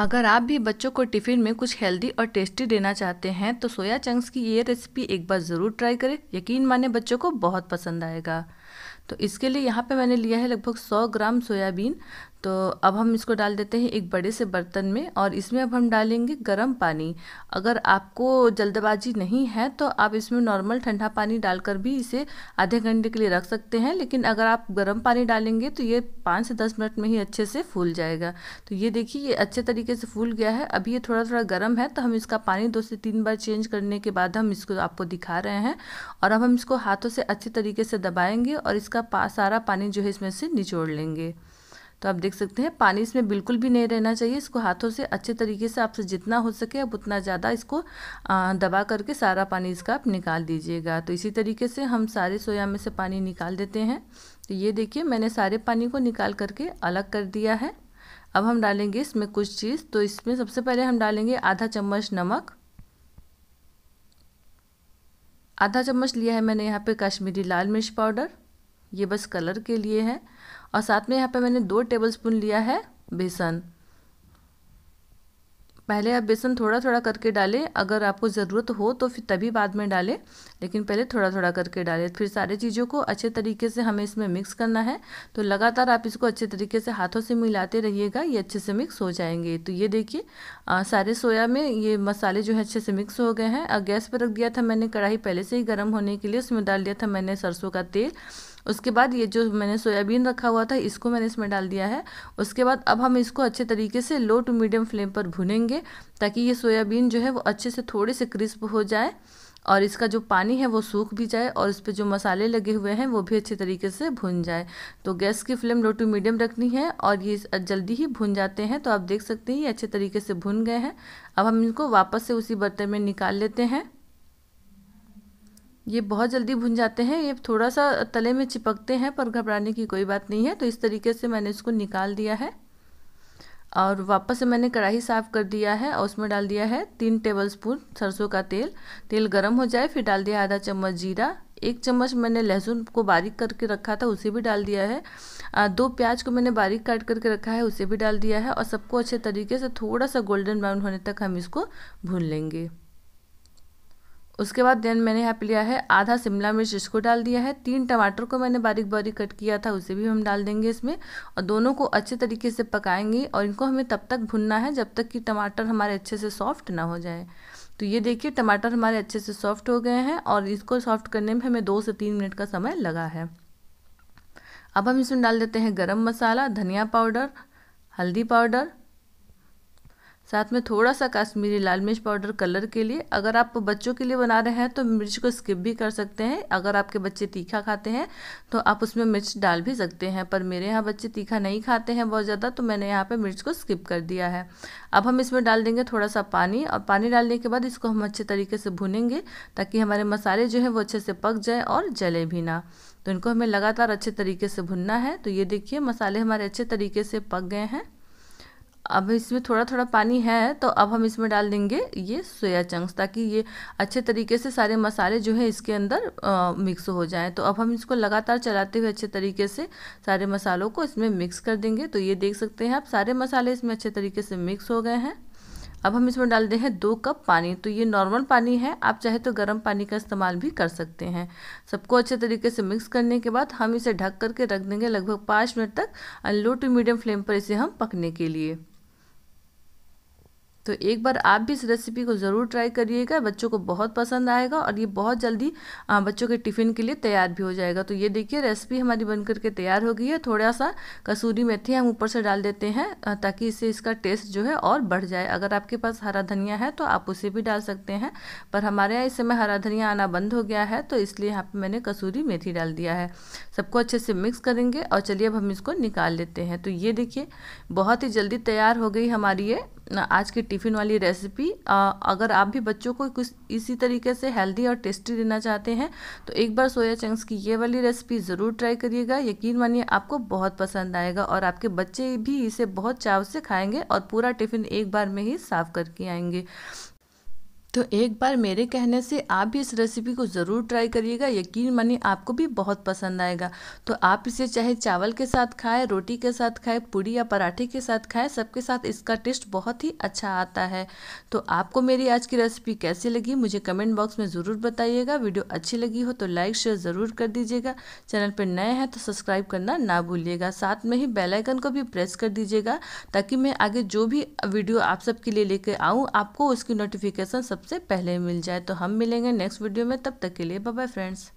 अगर आप भी बच्चों को टिफ़िन में कुछ हेल्दी और टेस्टी देना चाहते हैं तो सोया चंक्स की ये रेसिपी एक बार ज़रूर ट्राई करें यकीन माने बच्चों को बहुत पसंद आएगा तो इसके लिए यहाँ पे मैंने लिया है लगभग 100 ग्राम सोयाबीन तो अब हम इसको डाल देते हैं एक बड़े से बर्तन में और इसमें अब हम डालेंगे गर्म पानी अगर आपको जल्दबाजी नहीं है तो आप इसमें नॉर्मल ठंडा पानी डालकर भी इसे आधे घंटे के लिए रख सकते हैं लेकिन अगर आप गर्म पानी डालेंगे तो ये पाँच से दस मिनट में ही अच्छे से फूल जाएगा तो ये देखिए ये अच्छे तरीके से फूल गया है अभी ये थोड़ा थोड़ा गर्म है तो हम इसका पानी दो से तीन बार चेंज करने के बाद हम इसको आपको दिखा रहे हैं और अब हम इसको हाथों से अच्छे तरीके से दबाएँगे और इसका सारा पानी जो है इसमें से निचोड़ लेंगे तो आप देख सकते हैं पानी इसमें बिल्कुल भी नहीं रहना चाहिए इसको हाथों से अच्छे तरीके से आपसे जितना हो सके आप उतना ज़्यादा इसको दबा करके सारा पानी इसका आप निकाल दीजिएगा तो इसी तरीके से हम सारे सोया में से पानी निकाल देते हैं तो ये देखिए मैंने सारे पानी को निकाल करके अलग कर दिया है अब हम डालेंगे इसमें कुछ चीज़ तो इसमें सबसे पहले हम डालेंगे आधा चम्मच नमक आधा चम्मच लिया है मैंने यहाँ पे कश्मीरी लाल मिर्च पाउडर ये बस कलर के लिए है और साथ में यहाँ पे मैंने दो टेबलस्पून लिया है बेसन पहले आप बेसन थोड़ा थोड़ा करके डालें अगर आपको ज़रूरत हो तो फिर तभी बाद में डालें लेकिन पहले थोड़ा थोड़ा करके डालें फिर सारे चीज़ों को अच्छे तरीके से हमें इसमें मिक्स करना है तो लगातार आप इसको अच्छे तरीके से हाथों से मिलाते रहिएगा ये अच्छे से मिक्स हो जाएंगे तो ये देखिए सारे सोया में ये मसाले जो है अच्छे से मिक्स हो गए हैं गैस पर रख दिया था मैंने कढ़ाई पहले से ही गर्म होने के लिए उसमें डाल दिया था मैंने सरसों का तेल उसके बाद ये जो मैंने सोयाबीन रखा हुआ था इसको मैंने इसमें डाल दिया है उसके बाद अब हम इसको अच्छे तरीके से लो टू मीडियम फ्लेम पर भुनेंगे ताकि ये सोयाबीन जो है वो अच्छे से थोड़े से क्रिस्प हो जाए और इसका जो पानी है वो सूख भी जाए और इस पर जो मसाले लगे हुए हैं वो भी अच्छे तरीके से भुन जाए तो गैस की फ्लेम लो टू मीडियम रखनी है और ये जल्दी ही भुन जाते हैं तो आप देख सकते हैं ये अच्छे तरीके से भुन गए हैं अब हम इनको वापस से उसी बर्तन में निकाल लेते हैं ये बहुत जल्दी भुन जाते हैं ये थोड़ा सा तले में चिपकते हैं पर घबराने की कोई बात नहीं है तो इस तरीके से मैंने इसको निकाल दिया है और वापस से मैंने कढ़ाई साफ़ कर दिया है और उसमें डाल दिया है तीन टेबलस्पून सरसों का तेल तेल गर्म हो जाए फिर डाल दिया आधा चम्मच जीरा एक चम्मच मैंने लहसुन को बारीक करके रखा था उसे भी डाल दिया है दो प्याज को मैंने बारीक काट करके रखा है उसे भी डाल दिया है और सबको अच्छे तरीके से थोड़ा सा गोल्डन ब्राउन होने तक हम इसको भून लेंगे उसके बाद देन मैंने यहाँ पे लिया है आधा शिमला मिर्च इसको डाल दिया है तीन टमाटर को मैंने बारीक बारीक कट किया था उसे भी हम डाल देंगे इसमें और दोनों को अच्छे तरीके से पकाएंगे और इनको हमें तब तक भुनना है जब तक कि टमाटर हमारे अच्छे से सॉफ्ट ना हो जाए तो ये देखिए टमाटर हमारे अच्छे से सॉफ्ट हो गए हैं और इसको सॉफ्ट करने में हमें दो से तीन मिनट का समय लगा है अब हम इसमें डाल देते हैं गर्म मसाला धनिया पाउडर हल्दी पाउडर साथ में थोड़ा सा काश्मीरी लाल मिर्च पाउडर कलर के लिए अगर आप बच्चों के लिए बना रहे हैं तो मिर्च को स्किप भी कर सकते हैं अगर आपके बच्चे तीखा खाते हैं तो आप उसमें मिर्च डाल भी सकते हैं पर मेरे यहाँ बच्चे तीखा नहीं खाते हैं बहुत ज़्यादा तो मैंने यहाँ पर मिर्च को स्किप कर दिया है अब हम इसमें डाल देंगे थोड़ा सा पानी और पानी डालने के बाद इसको हम अच्छे तरीके से भुनेंगे ताकि हमारे मसाले जो हैं वो अच्छे से पक जाए और जले भी ना तो इनको हमें लगातार अच्छे तरीके से भुनना है तो ये देखिए मसाले हमारे अच्छे तरीके से पक गए हैं अब इसमें थोड़ा थोड़ा पानी है तो अब हम इसमें डाल देंगे ये सोया चंक्स ताकि ये अच्छे तरीके से सारे मसाले जो है इसके अंदर आ, मिक्स हो जाएं तो अब हम इसको लगातार चलाते हुए अच्छे तरीके से सारे मसालों को इसमें मिक्स कर देंगे तो ये देख सकते हैं आप सारे मसाले इसमें अच्छे तरीके से मिक्स हो गए हैं अब हम इसमें डालते हैं दो कप पानी तो ये नॉर्मल पानी है आप चाहे तो गर्म पानी का इस्तेमाल भी कर सकते हैं सबको अच्छे तरीके से मिक्स करने के बाद हम इसे ढक करके रख देंगे लगभग पाँच मिनट तक लो टू मीडियम फ्लेम पर इसे हम पकने के लिए तो एक बार आप भी इस रेसिपी को ज़रूर ट्राई करिएगा बच्चों को बहुत पसंद आएगा और ये बहुत जल्दी बच्चों के टिफ़िन के लिए तैयार भी हो जाएगा तो ये देखिए रेसिपी हमारी बन करके तैयार हो गई है थोड़ा सा कसूरी मेथी हम ऊपर से डाल देते हैं ताकि इससे इसका टेस्ट जो है और बढ़ जाए अगर आपके पास हरा धनिया है तो आप उसे भी डाल सकते हैं पर हमारे यहाँ इस समय हरा धनिया आना बंद हो गया है तो इसलिए यहाँ पर मैंने कसूरी मेथी डाल दिया है सबको अच्छे से मिक्स करेंगे और चलिए अब हम इसको निकाल लेते हैं तो ये देखिए बहुत ही जल्दी तैयार हो गई हमारी ये आज की टिफ़िन वाली रेसिपी अगर आप भी बच्चों को कुछ इसी तरीके से हेल्दी और टेस्टी देना चाहते हैं तो एक बार सोया चंक्स की ये वाली रेसिपी ज़रूर ट्राई करिएगा यकीन मानिए आपको बहुत पसंद आएगा और आपके बच्चे भी इसे बहुत चाव से खाएंगे और पूरा टिफ़िन एक बार में ही साफ़ करके आएंगे तो एक बार मेरे कहने से आप भी इस रेसिपी को ज़रूर ट्राई करिएगा यकीन मानिए आपको भी बहुत पसंद आएगा तो आप इसे चाहे चावल के साथ खाएं रोटी के साथ खाएं पूड़ी या पराठे के साथ खाएं सबके साथ इसका टेस्ट बहुत ही अच्छा आता है तो आपको मेरी आज की रेसिपी कैसी लगी मुझे कमेंट बॉक्स में ज़रूर बताइएगा वीडियो अच्छी लगी हो तो लाइक शेयर ज़रूर कर दीजिएगा चैनल पर नए हैं तो सब्सक्राइब करना ना भूलिएगा साथ में ही बेलाइकन को भी प्रेस कर दीजिएगा ताकि मैं आगे जो भी वीडियो आप सबके लिए लेकर आऊँ आपको उसकी नोटिफिकेशन सब सबसे पहले मिल जाए तो हम मिलेंगे नेक्स्ट वीडियो में तब तक के लिए बाय फ्रेंड्स